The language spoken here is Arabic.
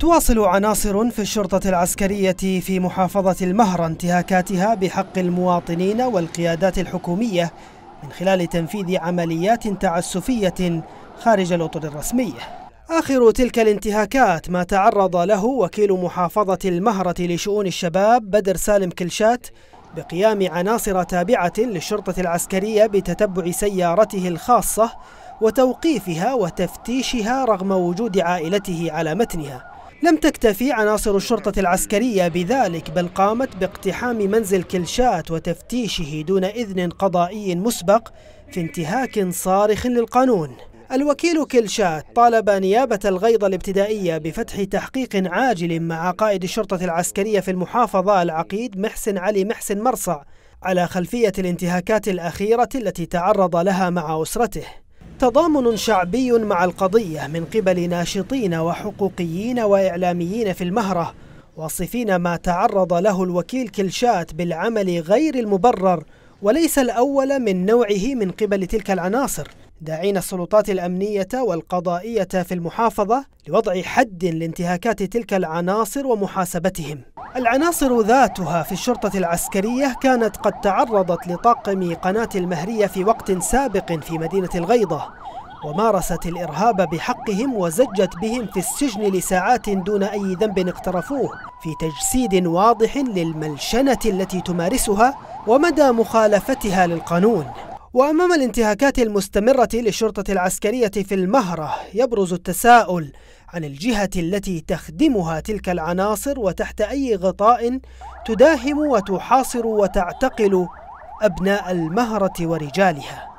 تواصل عناصر في الشرطة العسكرية في محافظة المهر انتهاكاتها بحق المواطنين والقيادات الحكومية من خلال تنفيذ عمليات تعسفية خارج الأطر الرسمية آخر تلك الانتهاكات ما تعرض له وكيل محافظة المهرة لشؤون الشباب بدر سالم كلشات بقيام عناصر تابعة للشرطة العسكرية بتتبع سيارته الخاصة وتوقيفها وتفتيشها رغم وجود عائلته على متنها لم تكتفي عناصر الشرطة العسكرية بذلك بل قامت باقتحام منزل كلشات وتفتيشه دون إذن قضائي مسبق في انتهاك صارخ للقانون الوكيل كلشات طالب نيابة الغيضة الابتدائية بفتح تحقيق عاجل مع قائد الشرطة العسكرية في المحافظة العقيد محسن علي محسن مرصع على خلفية الانتهاكات الأخيرة التي تعرض لها مع أسرته تضامن شعبي مع القضية من قبل ناشطين وحقوقيين وإعلاميين في المهرة واصفين ما تعرض له الوكيل كلشات بالعمل غير المبرر وليس الأول من نوعه من قبل تلك العناصر داعين السلطات الأمنية والقضائية في المحافظة لوضع حد لانتهاكات تلك العناصر ومحاسبتهم العناصر ذاتها في الشرطة العسكرية كانت قد تعرضت لطاقم قناة المهرية في وقت سابق في مدينة الغيضة ومارست الإرهاب بحقهم وزجت بهم في السجن لساعات دون أي ذنب اقترفوه في تجسيد واضح للملشنة التي تمارسها ومدى مخالفتها للقانون وأمام الانتهاكات المستمرة للشرطة العسكرية في المهرة يبرز التساؤل عن الجهة التي تخدمها تلك العناصر وتحت أي غطاء تداهم وتحاصر وتعتقل أبناء المهرة ورجالها